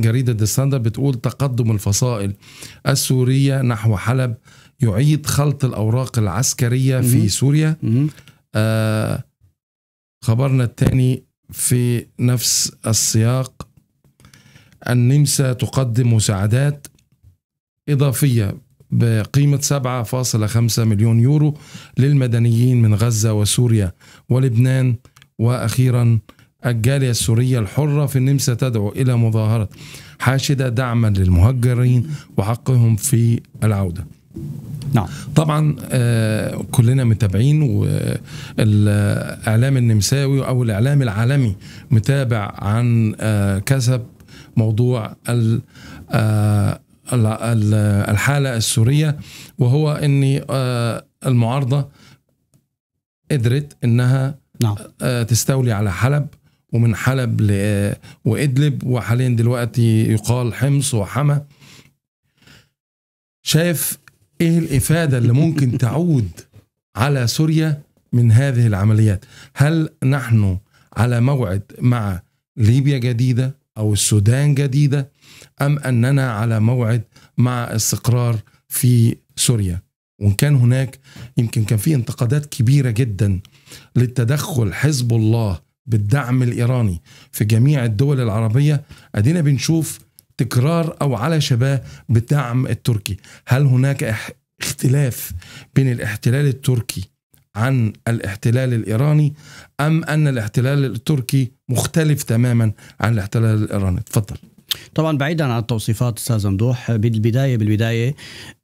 جريدة ديساندر بتقول تقدم الفصائل السورية نحو حلب يعيد خلط الأوراق العسكرية في مم. سوريا مم. آه خبرنا الثاني في نفس السياق النمسا تقدم مساعدات إضافية بقيمة 7.5 مليون يورو للمدنيين من غزة وسوريا ولبنان وأخيرا الجالية السورية الحرة في النمسا تدعو إلى مظاهرة حاشدة دعما للمهجرين وحقهم في العودة نعم طبعا آه كلنا متابعين والاعلام النمساوي او الاعلام العالمي متابع عن آه كسب موضوع آه الحاله السوريه وهو ان آه، المعارضه قدرت انها نعم. آه، تستولي على حلب ومن حلب ل... وإدلب وحاليا دلوقتي يقال حمص وحما شايف إيه الإفادة اللي ممكن تعود على سوريا من هذه العمليات هل نحن على موعد مع ليبيا جديدة أو السودان جديدة أم أننا على موعد مع استقرار في سوريا وإن كان هناك يمكن كان في انتقادات كبيرة جدا للتدخل حزب الله بالدعم الايراني في جميع الدول العربيه ادينا بنشوف تكرار او على شباه بالدعم التركي هل هناك اختلاف بين الاحتلال التركي عن الاحتلال الايراني ام ان الاحتلال التركي مختلف تماما عن الاحتلال الايراني تفضل طبعا بعيدا عن التوصيفات استاذ ممدوح بالبدايه بالبدايه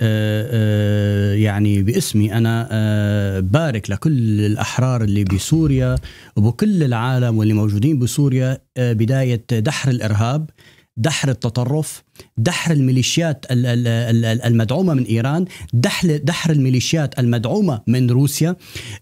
آه، آه، يعني باسمي انا آه، بارك لكل الاحرار اللي بسوريا وبكل العالم واللي موجودين بسوريا بدايه دحر الارهاب دحر التطرف دحر الميليشيات المدعومة من إيران دحر الميليشيات المدعومة من روسيا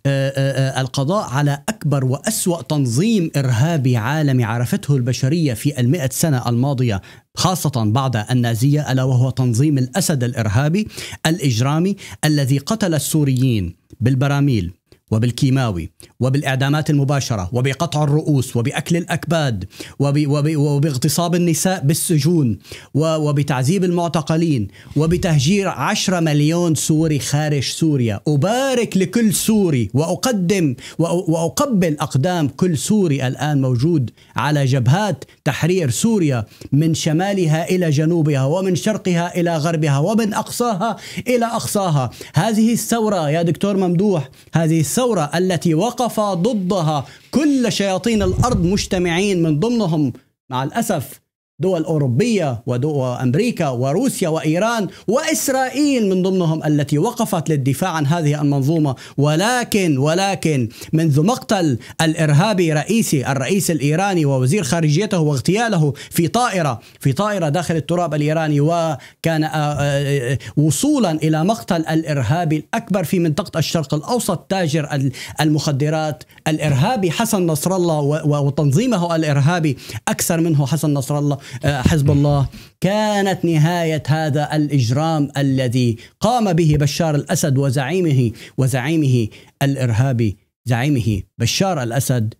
آه، آه، آه، القضاء على أكبر وأسوأ تنظيم إرهابي عالمي عرفته البشرية في المئة سنة الماضية خاصة بعد النازية ألا وهو تنظيم الأسد الإرهابي الإجرامي الذي قتل السوريين بالبراميل وبالكيماوي وبالاعدامات المباشره وبقطع الرؤوس وباكل الاكباد وباغتصاب النساء بالسجون وبتعذيب المعتقلين وبتهجير 10 مليون سوري خارج سوريا ابارك لكل سوري واقدم واقبل اقدام كل سوري الان موجود على جبهات تحرير سوريا من شمالها الى جنوبها ومن شرقها الى غربها ومن اقصاها الى اقصاها هذه الثوره يا دكتور ممدوح هذه الثوره التي وقف وقف ضدها كل شياطين الارض مجتمعين من ضمنهم مع الاسف دول أوروبية وأمريكا وروسيا وإيران وإسرائيل من ضمنهم التي وقفت للدفاع عن هذه المنظومة ولكن ولكن منذ مقتل الإرهابي رئيسي الرئيس الإيراني ووزير خارجيته واغتياله في طائرة في طائرة داخل التراب الإيراني وكان آه، آه، وصولا إلى مقتل الإرهابي الأكبر في منطقة الشرق الأوسط تاجر المخدرات الإرهابي حسن نصر الله وتنظيمه الإرهابي أكثر منه حسن نصر الله آه، حزب الله كانت نهاية هذا الإجرام الذي قام به بشار الأسد وزعيمه وزعيمه الإرهابي زعيمه بشار الأسد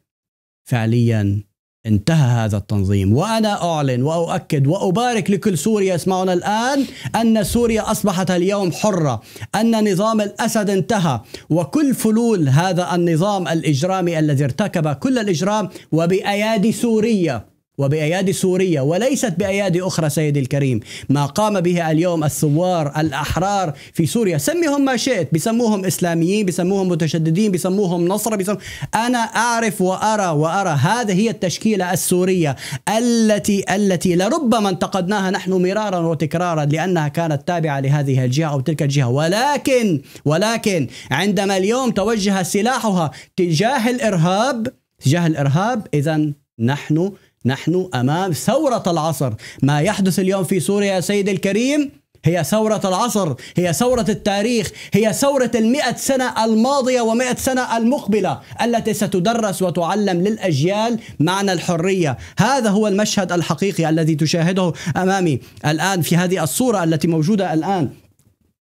فعليا انتهى هذا التنظيم وأنا أعلن وأؤكد وأبارك لكل سوريا يسمعنا الآن أن سوريا أصبحت اليوم حرة أن نظام الأسد انتهى وكل فلول هذا النظام الإجرامي الذي ارتكب كل الإجرام وبأيادي سوريا وبأيادي سورية وليست بأيادي أخرى سيدي الكريم ما قام به اليوم الثوار الأحرار في سوريا سميهم ما شئت بسموهم إسلاميين بسموهم متشددين بسموهم نصر بسم... أنا أعرف وأرى وأرى هذه هي التشكيلة السورية التي التي لربما انتقدناها نحن مرارا وتكرارا لأنها كانت تابعة لهذه الجهة أو تلك الجهة ولكن ولكن عندما اليوم توجه سلاحها تجاه الإرهاب تجاه الإرهاب إذا نحن نحن امام ثوره العصر ما يحدث اليوم في سوريا يا سيدي الكريم هي ثورة العصر هي ثورة التاريخ هي ثورة المئة سنة الماضية ومئة سنة المقبلة التي ستدرس وتعلم للأجيال معنى الحرية هذا هو المشهد الحقيقي الذي تشاهده أمامي الآن في هذه الصورة التي موجودة الآن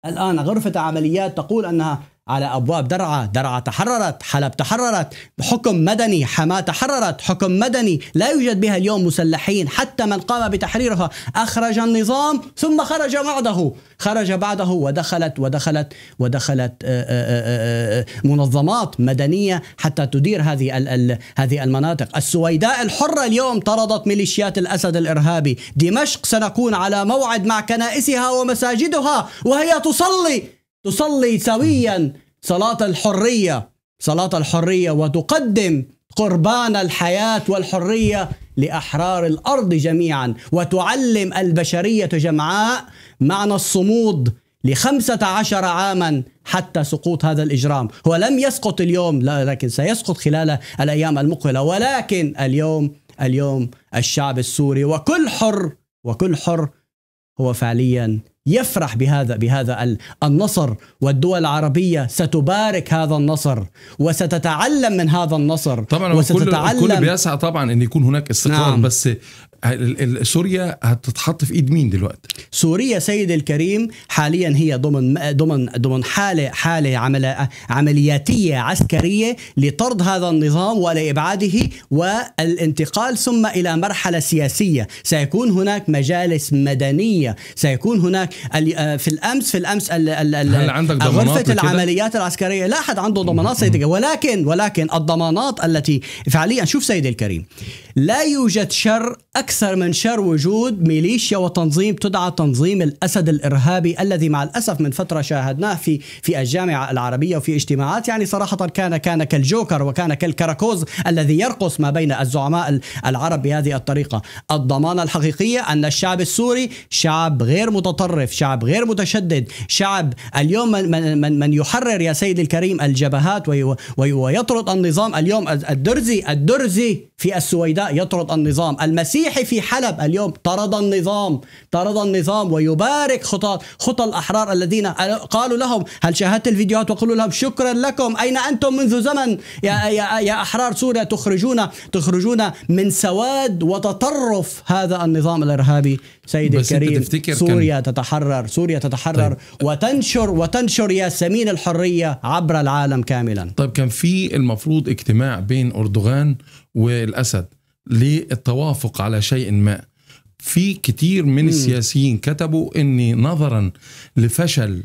الآن غرفة عمليات تقول أنها على أبواب درعا درعا تحررت حلب تحررت حكم مدني حماة تحررت حكم مدني لا يوجد بها اليوم مسلحين حتى من قام بتحريرها أخرج النظام ثم خرج بعده خرج بعده ودخلت ودخلت ودخلت آه، آه، آه، منظمات مدنية حتى تدير هذه هذه المناطق السويداء الحرة اليوم طردت ميليشيات الأسد الإرهابي دمشق سنكون على موعد مع كنائسها ومساجدها وهي تصلي تصلي سويا صلاة الحرية صلاة الحرية وتقدم قربان الحياة والحرية لأحرار الأرض جميعا وتعلم البشرية جمعاء معنى الصمود لخمسة عشر عاما حتى سقوط هذا الإجرام هو لم يسقط اليوم لا لكن سيسقط خلال الأيام المقبلة ولكن اليوم اليوم الشعب السوري وكل حر وكل حر هو فعليا يفرح بهذا بهذا النصر والدول العربيه ستبارك هذا النصر وستتعلم من هذا النصر طبعا وستتعلم كل, كل بيسعى طبعا ان يكون هناك استقرار نعم. بس سوريا هتتحط في ايد مين دلوقتي؟ سوريا سيد الكريم حاليا هي ضمن ضمن ضمن حاله حاله عمل عملياتيه عسكريه لطرد هذا النظام ولابعاده والانتقال ثم الى مرحله سياسيه، سيكون هناك مجالس مدنيه، سيكون هناك لك آه، في الامس في الامس الـ الـ الـ هل عندك آه، ضمانات غرفه العمليات العسكريه لا احد عنده ضمانات سيدي ولكن ولكن الضمانات التي فعليا شوف سيدي الكريم لا يوجد شر أكثر من شر وجود ميليشيا وتنظيم تدعى تنظيم الأسد الإرهابي الذي مع الأسف من فترة شاهدناه في في الجامعة العربية وفي اجتماعات يعني صراحة كان كان كالجوكر وكان كالكراكوز الذي يرقص ما بين الزعماء العرب بهذه الطريقة الضمانة الحقيقية أن الشعب السوري شعب غير متطرف شعب غير متشدد شعب اليوم من, من, من, من يحرر يا سيدي الكريم الجبهات ويطرد النظام اليوم الدرزي الدرزي في السويداء يطرد النظام المسيح المسيحي في حلب اليوم طرد النظام طرد النظام ويبارك خطى خطى الأحرار الذين قالوا لهم هل شاهدت الفيديوهات وقالوا لهم شكرا لكم أين أنتم منذ زمن يا, يا, يا أحرار سوريا تخرجون تخرجون من سواد وتطرف هذا النظام الإرهابي سيدي الكريم سوريا كان... تتحرر سوريا تتحرر طيب. وتنشر وتنشر ياسمين الحرية عبر العالم كاملا طيب كان في المفروض اجتماع بين أردوغان والأسد للتوافق على شيء ما في كتير من السياسيين كتبوا اني نظرا لفشل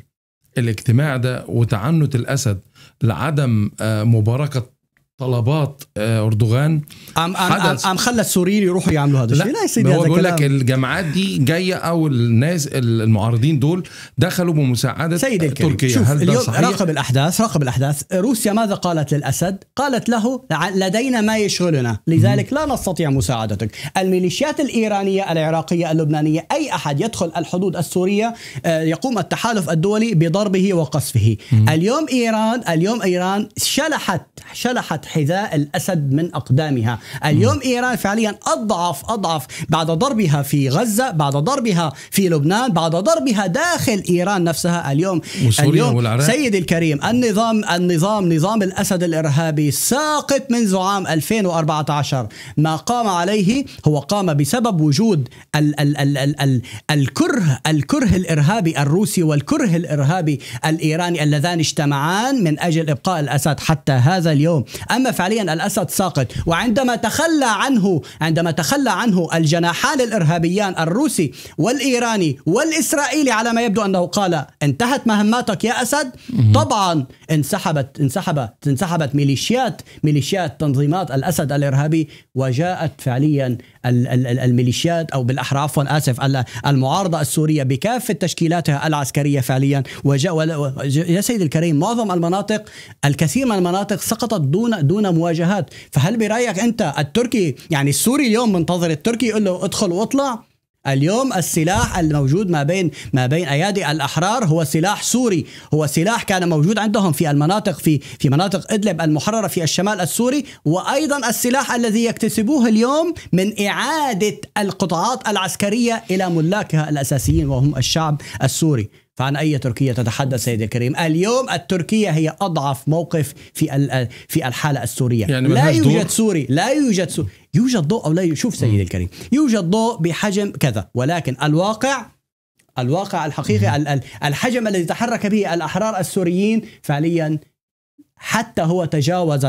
الاجتماع ده وتعنت الاسد لعدم آه، مباركه طلبات آه، اردوغان عم عم عم خلى السوريين يروحوا يعملوا هذا الشيء لا, لا يا سيدي هو بيقول لك الجماعات دي جايه او الناس المعارضين دول دخلوا بمساعده سيدي الكريم. تركيا شوف هل اليوم صحيح؟ راقب الاحداث راقب الاحداث روسيا ماذا قالت للاسد؟ قالت له لدينا ما يشغلنا لذلك لا نستطيع مساعدتك الميليشيات الايرانيه العراقيه اللبنانيه اي احد يدخل الحدود السوريه آه، يقوم التحالف الدولي بضربه وقصفه اليوم ايران اليوم ايران شلحت شلحت حذاء الأسد من أقدامها اليوم إيران فعليا أضعف أضعف بعد ضربها في غزة بعد ضربها في لبنان بعد ضربها داخل إيران نفسها اليوم اليوم والعراق. سيدي الكريم النظام النظام نظام الأسد الإرهابي ساقط منذ عام 2014 ما قام عليه هو قام بسبب وجود ال ال ال ال ال الكره الكره الإرهابي الروسي والكره الإرهابي الإيراني اللذان اجتمعان من أجل إبقاء الأسد حتى هذا اليوم أما فعليا الأسد ساقط وعندما تخلى عنه عندما تخلى عنه الجناحان الإرهابيان الروسي والإيراني والإسرائيلي على ما يبدو أنه قال انتهت مهماتك يا أسد طبعا انسحبت انسحبت انسحبت ميليشيات ميليشيات تنظيمات الأسد الإرهابي وجاءت فعليا الميليشيات او بالاحرى عفوا اسف المعارضه السوريه بكافه تشكيلاتها العسكريه فعليا يا سيدي الكريم معظم المناطق الكثير من المناطق سقطت دون دون مواجهات فهل برايك انت التركي يعني السوري اليوم منتظر التركي يقول له ادخل واطلع اليوم السلاح الموجود ما بين ما بين ايادي الاحرار هو سلاح سوري هو سلاح كان موجود عندهم في المناطق في في مناطق ادلب المحرره في الشمال السوري وايضا السلاح الذي يكتسبوه اليوم من اعاده القطاعات العسكريه الى ملاكها الاساسيين وهم الشعب السوري فعن أي تركيا تتحدث سيدي الكريم اليوم التركية هي أضعف موقف في في الحالة السورية يعني لا يوجد دور. سوري لا يوجد سوري يوجد ضوء أو لا يشوف شوف سيدي الكريم يوجد ضوء بحجم كذا ولكن الواقع الواقع الحقيقي الحجم الذي تحرك به الأحرار السوريين فعليا حتى هو تجاوز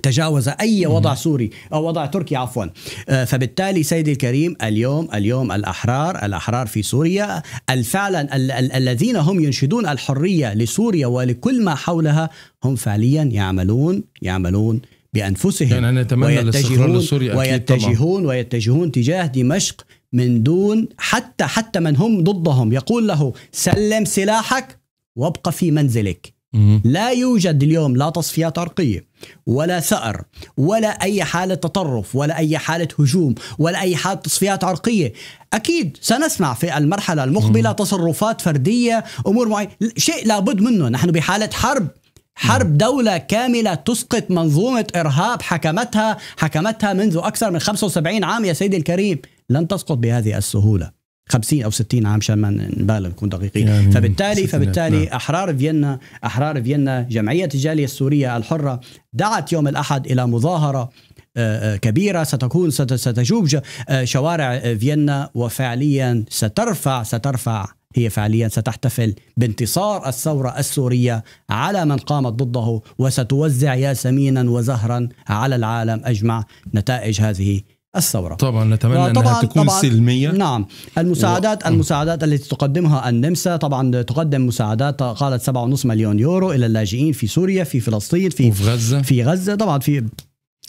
تجاوز اي وضع سوري او وضع تركي عفوا آه، فبالتالي سيدي الكريم اليوم اليوم الاحرار الاحرار في سوريا فعلا الذين هم ينشدون الحريه لسوريا ولكل ما حولها هم فعليا يعملون يعملون بانفسهم يعني ويتجهون ويتجهون ويتجهون تجاه دمشق من دون حتى حتى من هم ضدهم يقول له سلم سلاحك وابقى في منزلك لا يوجد اليوم لا تصفيات عرقيه ولا ثأر ولا اي حاله تطرف ولا اي حاله هجوم ولا اي حاله تصفيات عرقيه اكيد سنسمع في المرحله المقبله تصرفات فرديه امور معينه شيء لابد منه نحن بحاله حرب حرب دولة كاملة تسقط منظومة إرهاب حكمتها حكمتها منذ أكثر من 75 عام يا سيدي الكريم لن تسقط بهذه السهولة 50 او 60 عام عشان ما نبالغ نكون دقيقين يعني فبالتالي فبالتالي نعم. احرار فيينا احرار فيينا جمعيه الجاليه السوريه الحره دعت يوم الاحد الى مظاهره آه، آه، كبيرة ستكون ستجوب آه، شوارع فيينا وفعليا سترفع سترفع هي فعليا ستحتفل بانتصار الثورة السورية على من قامت ضده وستوزع ياسمينا وزهرا على العالم أجمع نتائج هذه الثوره طبعا نتمنى انها تكون طبعاً سلميه نعم المساعدات و... المساعدات التي تقدمها النمسا طبعا تقدم مساعدات قالت 7.5 مليون يورو الى اللاجئين في سوريا في فلسطين في وفي غزه في غزه طبعا في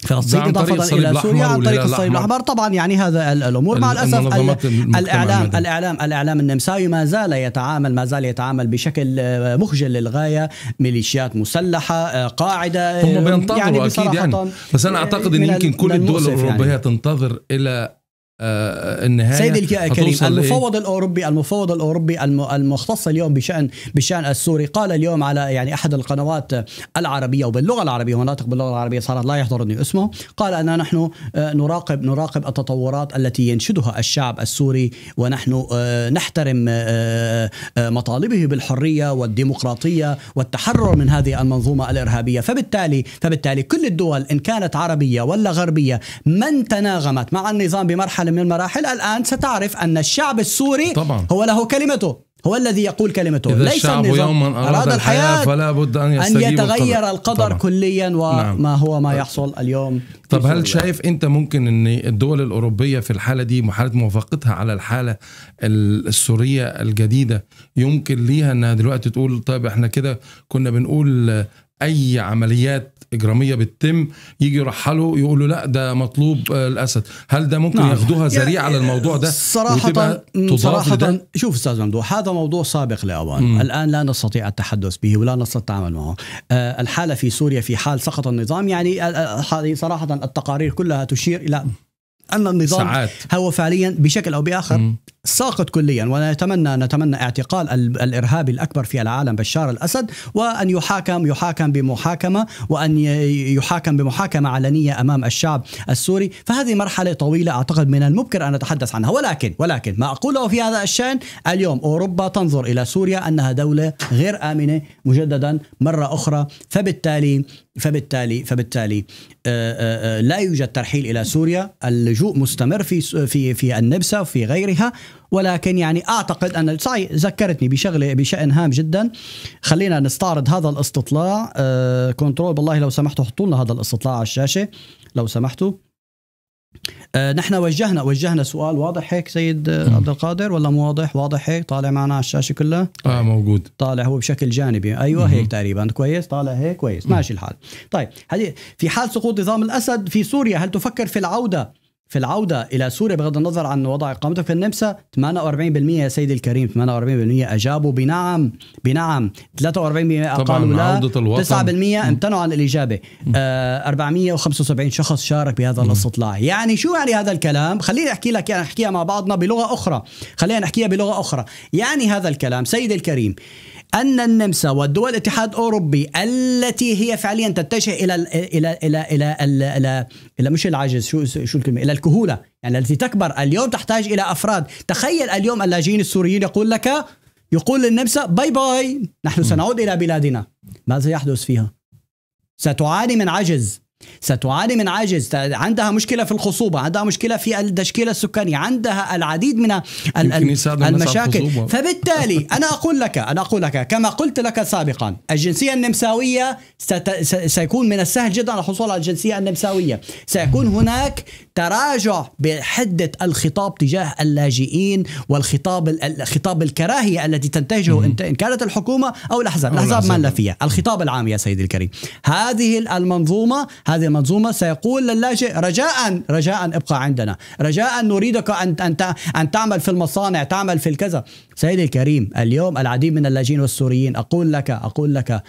فلسطين إضافة إلى سوريا عن طريق الصليب الأحمر طبعا يعني هذا الأمور مع الأسف الإعلام الإعلام الإعلام النمساوي ما زال يتعامل ما زال يتعامل بشكل آه، مخجل للغاية ميليشيات مسلحة آه، قاعدة هم آه، بينتظروا يعني أكيد يعني بس أنا أعتقد أن يمكن كل الدول يعني. الأوروبية يعني. تنتظر إلى آه، النهايه سيدي الكريم المفوض الاوروبي المفوض الاوروبي المختص اليوم بشان بشان السوري قال اليوم على يعني احد القنوات العربيه وباللغه العربيه وناطق باللغه العربيه صار لا يحضرني اسمه قال اننا نحن آه، نراقب نراقب التطورات التي ينشدها الشعب السوري ونحن آه، نحترم مطالبه بالحريه والديمقراطيه والتحرر من هذه المنظومه الارهابيه فبالتالي فبالتالي كل الدول ان كانت عربيه ولا غربيه من تناغمت مع النظام بمرحله مرحلة من المراحل الآن ستعرف أن الشعب السوري طبعا. هو له كلمته هو الذي يقول كلمته إذا ليس الشعب يوما أراد, أراد الحياة, الحياة فلا بد أن, أن يتغير القدر, القدر طبعا. كليا وما نعم. هو ما يحصل اليوم طب هل شايف أنت ممكن أن الدول الأوروبية في الحالة دي حالة موافقتها على الحالة السورية الجديدة يمكن ليها أنها دلوقتي تقول طيب إحنا كده كنا بنقول اي عمليات اجراميه بتتم يجي يرحلوا يقولوا لا ده مطلوب آه، الاسد هل ده ممكن نعم. ياخدوها ذريعه يعني الموضوع ده صراحه صراحه ده؟ شوف استاذ ممدوح هذا موضوع سابق لاوان الان لا نستطيع التحدث به ولا نستطيع التعامل معه آه، الحاله في سوريا في حال سقط النظام يعني آه، صراحه التقارير كلها تشير الى ان النظام ساعات. هو فعليا بشكل او باخر مم. ساقط كليا ونتمنى نتمنى اعتقال الارهابي الاكبر في العالم بشار الاسد وان يحاكم يحاكم بمحاكمه وان يحاكم بمحاكمه علنيه امام الشعب السوري فهذه مرحله طويله اعتقد من المبكر ان نتحدث عنها ولكن ولكن ما اقوله في هذا الشان اليوم اوروبا تنظر الى سوريا انها دوله غير امنه مجددا مره اخرى فبالتالي فبالتالي فبالتالي آه، آه، آه، لا يوجد ترحيل الى سوريا اللجوء مستمر في في في النبسه وفي غيرها ولكن يعني اعتقد ان صحيح ذكرتني بشغله بشان هام جدا خلينا نستعرض هذا الاستطلاع آه كنترول بالله لو سمحتوا حطوا لنا هذا الاستطلاع على الشاشه لو سمحتوا آه نحن وجهنا وجهنا سؤال واضح هيك سيد آه. عبد القادر ولا مو واضح واضح هيك طالع معنا على الشاشه كلها اه موجود طالع هو بشكل جانبي ايوه هيك تقريبا كويس طالع هيك كويس ماشي الحال طيب في حال سقوط نظام الاسد في سوريا هل تفكر في العوده في العودة إلى سوريا بغض النظر عن وضع إقامتك في النمسا 48% يا سيدي الكريم 48% أجابوا بنعم بنعم 43% قالوا لا 9% امتنعوا عن الإجابة آه 475 شخص شارك بهذا الاستطلاع يعني شو يعني هذا الكلام خليني أحكي لك يعني أحكيها مع بعضنا بلغة أخرى خلينا نحكيها بلغة أخرى يعني هذا الكلام سيدي الكريم أن النمسا والدول الاتحاد الأوروبي التي هي فعليا تتجه إلى ال إلى إلى إلى إلى, إلى, إلى مش العجز شو شو الكلمة إلى الكهولة يعني التي تكبر اليوم تحتاج إلى أفراد تخيل اليوم اللاجئين السوريين يقول لك يقول للنمسا باي باي نحن سنعود إلى بلادنا ماذا يحدث فيها؟ ستعاني من عجز ستعاني من عاجز عندها مشكلة في الخصوبة عندها مشكلة في التشكيلة السكانية عندها العديد من المشاكل فبالتالي أنا أقول لك أنا أقول لك كما قلت لك سابقا الجنسية النمساوية ست... سيكون من السهل جدا الحصول على الجنسية النمساوية سيكون هناك تراجع بحدة الخطاب تجاه اللاجئين والخطاب الخطاب الكراهية التي تنتهجه إن كانت الحكومة أو الأحزاب الأحزاب ما فيها الخطاب العام يا سيدي الكريم هذه المنظومة هذه المنظومه سيقول للاجئ رجاء رجاء ابقى عندنا رجاء نريدك ان ان ان تعمل في المصانع تعمل في الكذا سيدي الكريم اليوم العديد من اللاجئين والسوريين اقول لك اقول لك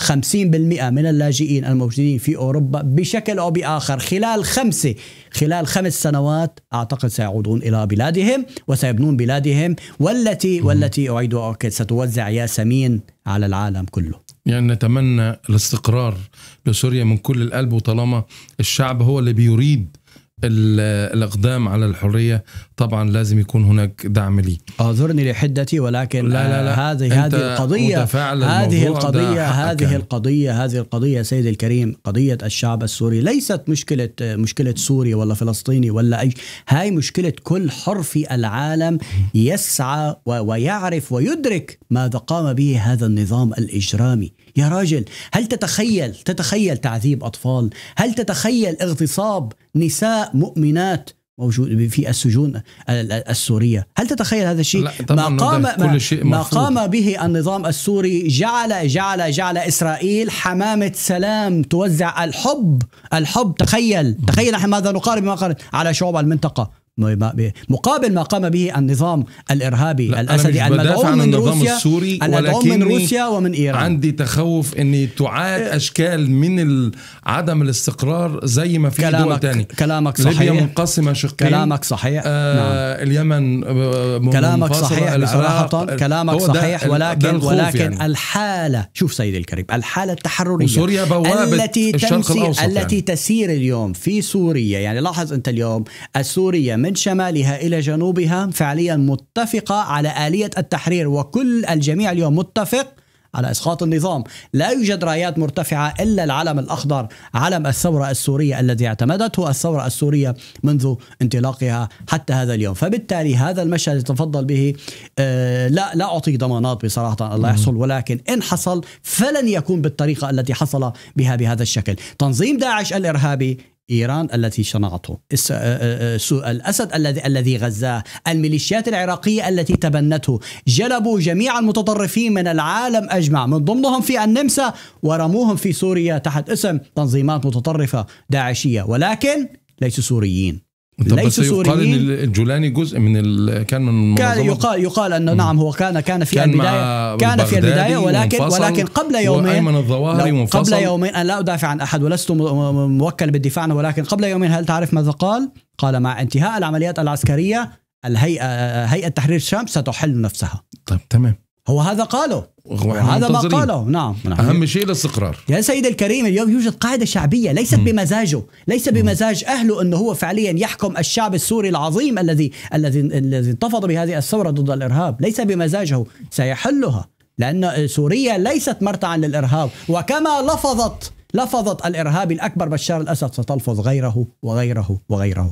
50% من اللاجئين الموجودين في اوروبا بشكل او باخر خلال خمسه خلال خمس سنوات اعتقد سيعودون الى بلادهم وسيبنون بلادهم والتي والتي اعيد واؤكد ستوزع ياسمين على العالم كله يعني نتمنى الاستقرار لسوريا من كل القلب وطالما الشعب هو اللي بيريد الاقدام على الحريه طبعا لازم يكون هناك دعم لي اعذرني لحدتي ولكن لا لا لا هذه هذه يعني. القضيه هذه القضيه هذه القضيه هذه القضيه سيدي الكريم قضيه الشعب السوري ليست مشكله مشكله سوري ولا فلسطيني ولا اي هاي مشكله كل حر في العالم يسعى ويعرف ويدرك ماذا قام به هذا النظام الاجرامي يا راجل هل تتخيل تتخيل تعذيب أطفال هل تتخيل اغتصاب نساء مؤمنات موجود في السجون السوريه، هل تتخيل هذا الشيء؟ ما قام ما, ما قام به النظام السوري جعل جعل جعل اسرائيل حمامه سلام توزع الحب، الحب تخيل، تخيل نحن ماذا نقارب ما قارب على شعوب المنطقه، مقابل ما قام به النظام الارهابي الاسدي المدعوم من روسيا السوري المدعوم من روسيا ومن ايران عندي تخوف ان تعاد إيه. اشكال من عدم الاستقرار زي ما في كلامك دول تاني كلامك صحيح ليبيا منقسمه شقين كلامك صحيح آه نعم. اليمن آه، كلامك صحيح بصراحه كلامك صحيح ولكن ولكن يعني. الحاله شوف سيدي الكريم الحاله التحرريه وسوريا بوابه التي الشرق الاوسط التي يعني. تسير اليوم في سوريا يعني لاحظ انت اليوم السوريه من شمالها إلى جنوبها فعليا متفقة على آلية التحرير وكل الجميع اليوم متفق على اسقاط النظام، لا يوجد رايات مرتفعه الا العلم الاخضر، علم الثوره السوريه الذي اعتمدته الثوره السوريه منذ انطلاقها حتى هذا اليوم، فبالتالي هذا المشهد اللي تفضل به آه لا لا اعطي ضمانات بصراحه الله يحصل ولكن ان حصل فلن يكون بالطريقه التي حصل بها بهذا الشكل، تنظيم داعش الارهابي إيران التي شنعته آه، آه، آه، الأسد الذي الذي غزاه الميليشيات العراقية التي تبنته جلبوا جميع المتطرفين من العالم أجمع من ضمنهم في النمسا ورموهم في سوريا تحت اسم تنظيمات متطرفة داعشية ولكن ليسوا سوريين ليسوا سوريين يقال ان الجولاني جزء من ال... كان من كان يقال يقال انه م. نعم هو كان كان في كان البدايه كان في البدايه ولكن ولكن قبل يومين وايمن الظواهري منفصل قبل يومين انا لا ادافع عن احد ولست موكل بالدفاع عنه ولكن قبل يومين هل تعرف ماذا قال؟ قال مع انتهاء العمليات العسكريه الهيئه هيئه تحرير الشام ستحل نفسها طيب تمام هو هذا قاله هذا ما قاله نعم نعم اهم شيء الاستقرار يا سيد الكريم اليوم يوجد قاعده شعبيه ليست م. بمزاجه ليس بمزاج اهله انه هو فعليا يحكم الشعب السوري العظيم الذي الذي الذي انتفض بهذه الثوره ضد الارهاب ليس بمزاجه سيحلها لان سوريا ليست مرتعا للارهاب وكما لفظت لفظت الارهابي الاكبر بشار الاسد ستلفظ غيره وغيره وغيره